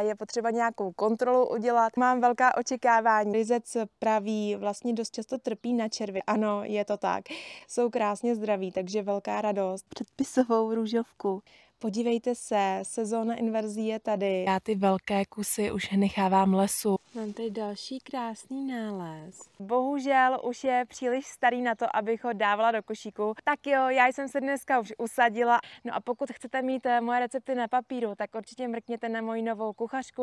Je potřeba nějakou kontrolu udělat. Mám velká očekávání. Rizec pravý vlastně dost často trpí na červy. Ano, je to tak. Jsou krásně zdraví, takže velká radost. Předpisovou růžovku. Podívejte se, sezóna inverzí je tady. Já ty velké kusy už nechávám lesu. Mám tady další krásný nález. Bohužel už je příliš starý na to, abych ho dávala do košíku. Tak jo, já jsem se dneska už usadila. No a pokud chcete mít eh, moje recepty na papíru, tak určitě mrkněte na moji novou kuchařku.